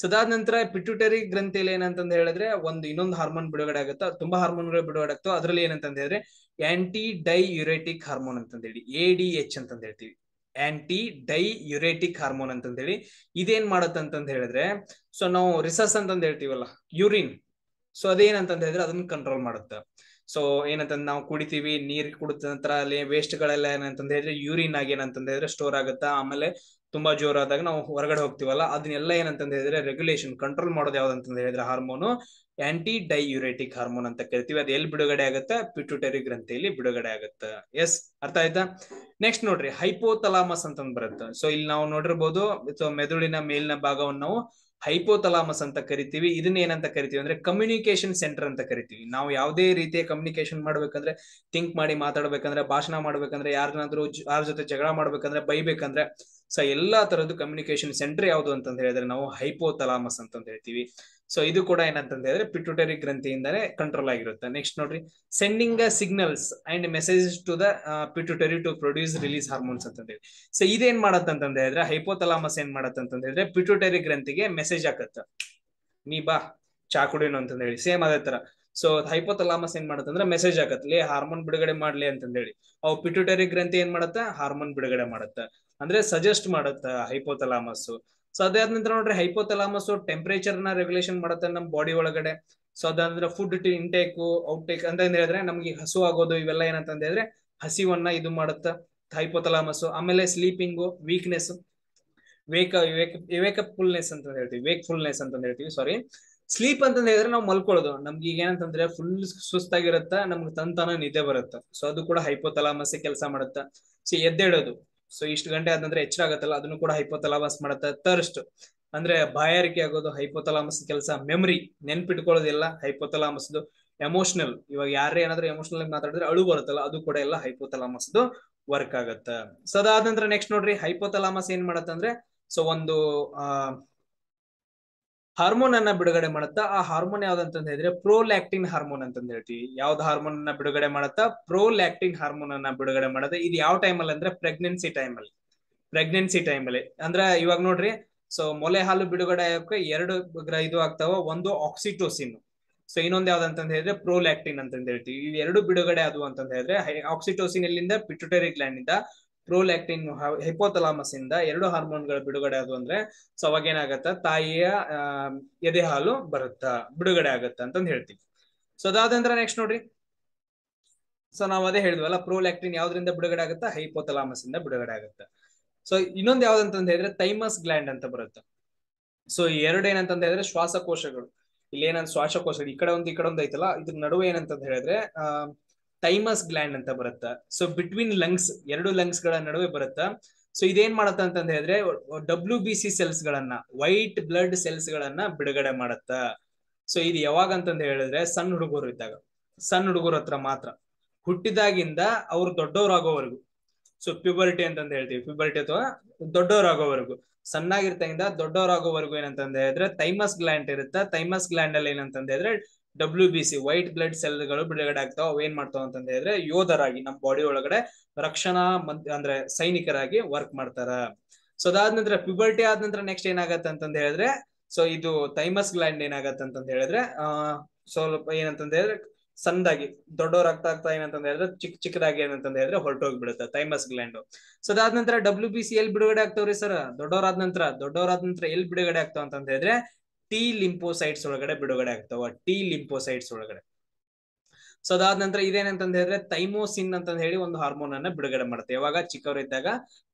[SPEAKER 1] ಸದಾದ ನಂತರ ಪಿಟ್ಯುಟರಿ ಗ್ರಂಥಿಯಲ್ಲಿ ಏನಂತ ಹೇಳಿದ್ರೆ ಒಂದು ಇನ್ನೊಂದು ಹಾರ್ಮೋನ್ ಬಿಡುಗಡೆ ಆಗುತ್ತೆ ತುಂಬಾ ಹಾರ್ಮೋನ್ಗಳು ಬಿಡುಗಡೆ ಆಗ್ತೋ ಅದ್ರಲ್ಲಿ ಏನಂತ ಹೇಳಿದ್ರೆ ಆಂಟಿ ಡೈ ಯುರೇಟಿಕ್ ಹಾರ್ಮೋನ್ ಅಂತಂದೇಳಿ ಎ ಡಿ ಎಚ್ ಅಂತಂದ ಹೇಳ್ತೀವಿ ಆಂಟಿ ಡೈ ಯುರೇಟಿಕ್ ಹಾರ್ಮೋನ್ ಅಂತಂದೇಳಿ ಇದೇನ್ ಮಾಡತ್ತಂತಂದ ಹೇಳಿದ್ರೆ ಸೊ ನಾವು ರಿಸರ್ಸ್ ಅಂತಂದ ಹೇಳ್ತೀವಲ್ಲ ಯೂರಿನ್ ಸೊ ಅದೇನಂತಂದ ಹೇಳಿದ್ರೆ ಅದನ್ನ ಕಂಟ್ರೋಲ್ ಮಾಡುತ್ತೆ ಸೊ ಏನಂತಂದ್ರೆ ನಾವು ಕುಡಿತೀವಿ ನೀರ್ ಕುಡಿದ ನಂತರ ಅಲ್ಲಿ ವೇಸ್ಟ್ ಗಳೆಲ್ಲ ಏನಂತ ಹೇಳಿದ್ರೆ ಯೂರಿನ್ ಆಗಿ ಏನಂತ ಹೇಳಿದ್ರೆ ಸ್ಟೋರ್ ಆಗುತ್ತಾ ಆಮೇಲೆ ತುಂಬಾ ಜೋರಾದಾಗ ನಾವು ಹೊರಗಡೆ ಹೋಗ್ತಿವಲ್ಲ ಅದನ್ನೆಲ್ಲ ಏನಂತ ಹೇಳಿದ್ರೆ ರೆಗ್ಯುಲೇಷನ್ ಕಂಟ್ರೋಲ್ ಮಾಡೋದು ಯಾವ್ದಂತಂದ ಹೇಳಿದ್ರೆ ಹಾರ್ಮೋನು ಆಂಟಿ ಡೈಯುರೇಟಿಕ್ ಹಾರ್ಮೋನ್ ಅಂತ ಕರಿತೀವಿ ಅದು ಎಲ್ಲಿ ಬಿಡುಗಡೆ ಆಗುತ್ತೆ ಪಿಟ್ಯುಟರಿ ಗ್ರಂಥಿಯಲ್ಲಿ ಬಿಡುಗಡೆ ಆಗುತ್ತೆ ಎಸ್ ಅರ್ಥ ಆಯ್ತಾ ನೆಕ್ಸ್ಟ್ ನೋಡ್ರಿ ಹೈಪೋತಲಾಮಸ್ ಅಂತಂದ್ ಬರುತ್ತೆ ಸೊ ಇಲ್ಲಿ ನಾವು ನೋಡಿರ್ಬೋದು ಸೊ ಮೆದುಳಿನ ಮೇಲಿನ ಭಾಗವನ್ನು ನಾವು ಹೈಪೋತಲಾಮಸ್ ಅಂತ ಕರಿತೀವಿ ಇದನ್ನ ಏನಂತ ಕರಿತೀವಿ ಅಂದ್ರೆ ಕಮ್ಯುನಿಕೇಶನ್ ಸೆಂಟರ್ ಅಂತ ಕರಿತೀವಿ ನಾವು ಯಾವುದೇ ರೀತಿಯ ಕಮ್ಯುನಿಕೇಶನ್ ಮಾಡ್ಬೇಕಂದ್ರೆ ಥಿಂಕ್ ಮಾಡಿ ಮಾತಾಡ್ಬೇಕಂದ್ರೆ ಭಾಷಣ ಮಾಡ್ಬೇಕಂದ್ರೆ ಯಾರನ್ನಾದ್ರೂ ಯಾರ ಜೊತೆ ಜಗಳ ಮಾಡ್ಬೇಕಂದ್ರೆ ಬೈಬೇಕಂದ್ರೆ ಸೊ ಎಲ್ಲಾ ತರದ್ದು ಕಮ್ಯುನಿಕೇಶನ್ ಸೆಂಟರ್ ಯಾವುದು ಅಂತ ಹೇಳಿದ್ರೆ ನಾವು ಹೈಪೋಥಲಾಮಸ್ ಅಂತ ಹೇಳ್ತೀವಿ ಸೊ ಇದು ಕೂಡ ಏನಂತ ಹೇಳಿದ್ರೆ ಪಿಟ್ಯುಟರಿ ಗ್ರಂಥಿಯಿಂದಾನೇ ಕಂಟ್ರೋಲ್ ಆಗಿರುತ್ತೆ ನೆಕ್ಸ್ಟ್ ನೋಡ್ರಿ sending signals and messages to the pituitary to produce release hormones ಅಂತ ಹೇಳಿ ಸೊ ಇದೇನ್ ಮಾಡತ್ತಂತ ಹೇಳಿದ್ರೆ ಹೈಪೋಥಲಾಮಸ್ ಏನ್ ಮಾಡತ್ತಂತ ಹೇಳಿದ್ರೆ ಪಿಟ್ಯುಟರಿ ಗ್ರಂಥಿಗೆ ಮೆಸೇಜ್ ಹಾಕತ್ತ ನೀ ಬಾ ಚಾ ಕುಡಿನು ಅಂತಂದ ಹೇಳಿ ಸೇಮ್ ಅದೇ ತರ ಸೊ ಹೈಪೋಥಲಾಮಸ್ ಏನ್ ಮಾಡತ್ತಂದ್ರೆ ಮೆಸೇಜ್ ಲೇ ಹಾರ್ಮೋನ್ ಬಿಡುಗಡೆ ಮಾಡ್ಲಿ ಅಂತಂದೇಳಿ ಅವು ಪಿಟ್ಯುಟರಿ ಗ್ರಂಥಿ ಏನ್ ಮಾಡತ್ತ ಹಾರ್ಮೋನ್ ಬಿಡುಗಡೆ ಮಾಡತ್ತ ಅಂದ್ರೆ ಸಜೆಸ್ಟ್ ಮಾಡುತ್ತೆ ಹೈಪೋಥಲಾಮಸ್ ಸೊ ಅದಾದ ನಂತರ ನೋಡ್ರಿ ಹೈಪೋಥಲಾಮಸ್ ಟೆಂಪರೇಚರ್ ನ ರೆಗ್ಯುಲೇಷನ್ ಮಾಡುತ್ತೆ ನಮ್ಮ ಬಾಡಿ ಒಳಗಡೆ ಸೊ ಅದಂದ್ರೆ ಫುಡ್ ಇಂಟೇಕ್ ಔಟೇಕ್ ಅಂತ ಹೇಳಿದ್ರೆ ನಮ್ಗೆ ಹಸು ಆಗೋದು ಇವೆಲ್ಲ ಏನಂತ ಹೇಳಿದ್ರೆ ಹಸಿವನ್ನ ಇದು ಮಾಡುತ್ತ ಹೈಪೋಥಲಾಮಸ್ ಆಮೇಲೆ sleeping weakness wake wake wakefulness ಅಂತ ಹೇಳ್ತೀವಿ ವೇಕ್ ಫುಲ್ನೆಸ್ ಅಂತ ಹೇಳ್ತೀವಿ ಸಾರಿ ಸ್ಲೀಪ್ ಅಂತ ಹೇಳಿದ್ರೆ ನಾವು ಮಲ್ಕೊಳ್ಳೋದು ನಮ್ಗೆ ಈಗ ಏನಂತಂದ್ರೆ ಫುಲ್ ಸುಸ್ತಾಗಿರತ್ತ ನಮ್ಗೆ ತಂತಾನ ನಿದ್ದೆ ಬರುತ್ತೆ ಸೊ ಅದು ಕೂಡ ಹೈಪೋಥಲಾಮಸ್ ಕೆಲಸ ಮಾಡುತ್ತ ಸೊ ಎದ್ದೇಳೋದು ಸೊ ಇಷ್ಟು ಗಂಟೆ ಆದ ಹೆಚ್ಚಾಗತ್ತಲ್ಲ ಅದನ್ನು ಕೂಡ ಹೈಪೋತಲಾಮಸ್ ಮಾಡುತ್ತೆ ತರ್ಸ್ಟ್ ಅಂದ್ರೆ ಬಾಯಾರಿಕೆ ಆಗೋದು ಹೈಪೋತಲಾಮಸ್ ಕೆಲಸ ಮೆಮರಿ ನೆನ್ಪಿಟ್ಕೊಳ್ಳೋದಿಲ್ಲ ಹೈಪೋತಲಾಮಸ್ದು ಎಮೋಷನಲ್ ಇವಾಗ ಯಾರೇ ಏನಾದ್ರೂ ಎಮೋಷನಲ್ ಆಗಿ ಮಾತಾಡಿದ್ರೆ ಅಳು ಬರುತ್ತಲ್ಲ ಅದು ಕೂಡ ಎಲ್ಲ ಹೈಪೋತಲಾಮಸ್ದು ವರ್ಕ್ ಆಗತ್ತ ಸೊ ಅದಾದ ನಂತರ ನೆಕ್ಸ್ಟ್ ನೋಡ್ರಿ ಹೈಪೋತಲಾಮಸ್ ಏನ್ ಮಾಡತ್ತಂದ್ರೆ ಸೊ ಒಂದು ಆ ಹಾರ್ಮೋನ್ ಅನ್ನ ಬಿಡುಗಡೆ ಮಾಡುತ್ತಾ ಆ ಹಾರ್ಮೋನ್ ಯಾವ್ದಂತ ಹೇಳಿದ್ರೆ ಪ್ರೋಲ್ಯಾಕ್ಟಿನ್ ಹಾರ್ಮೋನ್ ಅಂತಂದ ಹೇಳ್ತೀವಿ ಯಾವ್ದು ಹಾರ್ಮೋನ್ ಅನ್ನ ಬಿಡುಗಡೆ ಮಾಡುತ್ತಾ ಪ್ರೋಲ್ಯಾಕ್ಟಿನ್ ಹಾರ್ಮೋನ್ ಅನ್ನ ಬಿಡುಗಡೆ ಮಾಡುತ್ತೆ ಇದು ಯಾವ ಟೈಮಲ್ಲಿ ಅಂದ್ರೆ ಪ್ರೆಗ್ನೆನ್ಸಿ ಅಲ್ಲಿ ಪ್ರೆಗ್ನೆನ್ಸಿ ಅಲ್ಲಿ ಅಂದ್ರೆ ಇವಾಗ ನೋಡ್ರಿ ಸೊ ಮೊಲೆ ಹಾಲು ಬಿಡುಗಡೆ ಆಗಕ್ಕೆ ಎರಡು ಇದು ಆಗ್ತಾವ ಒಂದು ಆಕ್ಸಿಟೋಸಿನ್ ಸೊ ಇನ್ನೊಂದು ಯಾವ್ದಂತಂದ ಹೇಳಿದ್ರೆ ಪ್ರೋಲ್ಯಾಕ್ಟಿನ್ ಅಂತಂದ ಹೇಳ್ತೀವಿ ಎರಡು ಬಿಡುಗಡೆ ಅದು ಅಂತಂದ ಹೇಳಿದ್ರೆ ಆಕ್ಸಿಟೋಸಿನ್ ಎಲ್ಲಿಂದ ಪಿಟುಟರಿ ಗ್ಲಾನ್ ಇಂದ ಪ್ರೋಲ್ಯಾಕ್ಟಿನ್ ಹೈಪೋಥಲಾಮಸ್ ಇಂದ ಎರಡು ಹಾರ್ಮೋನ್ಗಳು ಬಿಡುಗಡೆ ಅದು ಅಂದ್ರೆ ಸೊ ಅವಾಗ ಏನಾಗತ್ತ ತಾಯಿಯ ಎದೆ ಹಾಲು ಬರುತ್ತ ಬಿಡುಗಡೆ ಆಗತ್ತ ಅಂತಂದು ಹೇಳ್ತೀವಿ ಸೊ ನಂತರ ನೆಕ್ಸ್ಟ್ ನೋಡ್ರಿ ಸೊ ನಾವು ಅದೇ ಹೇಳಿದ್ವಲ್ಲ ಪ್ರೋಲ್ಯಾಕ್ಟಿನ್ ಯಾವ್ದ್ರಿಂದ ಬಿಡುಗಡೆ ಆಗುತ್ತ ಹೈಪೋಥಲಾಮಸ್ ಇಂದ ಬಿಡುಗಡೆ ಆಗುತ್ತ ಸೊ ಇನ್ನೊಂದು ಯಾವ್ದಂತ ಹೇಳಿದ್ರೆ ಥೈಮಸ್ ಗ್ಲಾಂಡ್ ಅಂತ ಬರುತ್ತೆ ಸೊ ಎರಡು ಏನಂತ ಹೇಳಿದ್ರೆ ಶ್ವಾಸಕೋಶಗಳು ಇಲ್ಲಿ ಏನಂತ ಶ್ವಾಸಕೋಶ ಈ ಕಡೆ ಒಂದು ಈ ಕಡೆ ಒಂದು ಐತಲ್ಲ ಇದ್ರ ನಡುವೆ ಏನಂತ ಹೇಳಿದ್ರೆ ಅಹ್ ಥೈಮಸ್ ಗ್ಲ್ಯಾಂಡ್ ಅಂತ ಬರುತ್ತಾ ಸೊ ಬಿಟ್ವೀನ್ ಲಂಗ್ಸ್ ಎರಡು ಲಂಗ್ಸ್ ಗಳ ನಡುವೆ ಬರುತ್ತಾ ಸೊ ಇದೇನ್ ಮಾಡತ್ತ ಅಂತ ಹೇಳಿದ್ರೆ ಡಬ್ಲ್ಯೂ ಬಿ ಸಿ ಸೆಲ್ಸ್ ಗಳನ್ನ ವೈಟ್ ಬ್ಲಡ್ ಸೆಲ್ಸ್ ಗಳನ್ನ ಬಿಡುಗಡೆ ಮಾಡತ್ತ ಸೊ ಇದು ಯಾವಾಗ ಅಂತ ಹೇಳಿದ್ರೆ ಸಣ್ಣ ಹುಡುಗರು ಇದ್ದಾಗ ಸಣ್ಣ ಹುಡುಗರ ಹತ್ರ ಮಾತ್ರ ಹುಟ್ಟಿದಾಗಿಂದ ಅವ್ರು ದೊಡ್ಡವರಾಗೋವರೆಗೂ ಸೊ ಪ್ಯೂಬರ್ಟಿ ಅಂತಂದ ಹೇಳ್ತೀವಿ ಪ್ಯೂಬರ್ಟಿ ಅಥವಾ ದೊಡ್ಡವರಾಗೋವರೆಗೂ ಸಣ್ಣಾಗಿರ್ತಾಗಿಂದ ದೊಡ್ಡವರಾಗೋವರೆಗೂ ಏನಂತಂದ ಹೇಳಿದ್ರೆ ಥೈಮಸ್ ಗ್ಲ್ಯಾಂಡ್ ಇರುತ್ತೆ ಥೈಮಸ್ ಗ್ಲ್ಯಾಂಡ್ ಅಲ್ಲಿ ಏನಂತಂದ್ರೆ ಹೇಳಿದ್ರೆ W B C white blood ಗಳು ಬಿಡುಗಡೆ ಆಗ್ತಾವ ಅವೇನ್ ಮಾಡ್ತಾವ ಅಂತ ಹೇಳಿದ್ರೆ ಯೋಧರಾಗಿ ನಮ್ಮ ಬಾಡಿ ಒಳಗಡೆ ರಕ್ಷಣಾ ಅಂದ್ರೆ ಸೈನಿಕರಾಗಿ ವರ್ಕ್ ಮಾಡ್ತಾರ ಸೊ ಅದಾದ ನಂತರ ಪ್ಯೂಬರ್ಟಿ ಆದ ನಂತರ ನೆಕ್ಸ್ಟ್ ಏನಾಗತ್ತೆ ಅಂತಂದ ಹೇಳಿದ್ರೆ ಸೊ ಇದು ಥೈಮಸ್ ಗ್ಲ್ಯಾಂಡ್ ಏನಾಗತ್ತೆ ಅಂತಂದ ಹೇಳಿದ್ರೆ ಅಹ್ ಸ್ವಲ್ಪ ಏನಂತಂದ ಹೇಳಿದ್ರೆ ಸಣ್ಣದಾಗಿ ದೊಡ್ಡವ್ರ ಆಗ್ತಾ ಆಗ್ತಾ ಏನಂತಂದ ಹೇಳಿದ್ರೆ ಚಿಕ್ಕ ಚಿಕ್ಕದಾಗಿ ಏನಂತ ಹೇಳಿದ್ರೆ ಹೊರಟೋಗ್ಬಿಡುತ್ತೆ ಥೈಮಸ್ ಗ್ಲ್ಯಾಂಡ್ ಸೊ ಅದಾದ ನಂತರ ಡಬ್ಲ್ಯೂ ಬಿ ಸಿ ಎಲ್ ಬಿಡುಗಡೆ ಆಗ್ತಾವ್ರಿ ಸರ್ ದೊಡ್ಡವರಾದ ನಂತರ ದೊಡ್ಡವರಾದ ನಂತರ ಎಲ್ ಬಿಡುಗಡೆ ಆಗ್ತಾವ ಅಂತಂದ ಹೇಳಿದ್ರೆ ಟಿ ಲಿಂಪೋಸೈಟ್ಸ್ ಒಳಗಡೆ ಬಿಡುಗಡೆ ಆಗ್ತಾವ ಟಿ ಲಿಂಪೋಸೈಟ್ಸ್ ಒಳಗಡೆ ಸೊ ಅದಾದ ನಂತರ ಇದೇನಂತ ಹೇಳಿದ್ರೆ ಥೈಮೋಸಿನ್ ಅಂತ ಹೇಳಿ ಒಂದು ಹಾರ್ಮೋನ್ ಅನ್ನ ಬಿಡುಗಡೆ ಮಾಡುತ್ತೆ ಯಾವಾಗ ಚಿಕ್ಕವರಿದ್ದಾಗ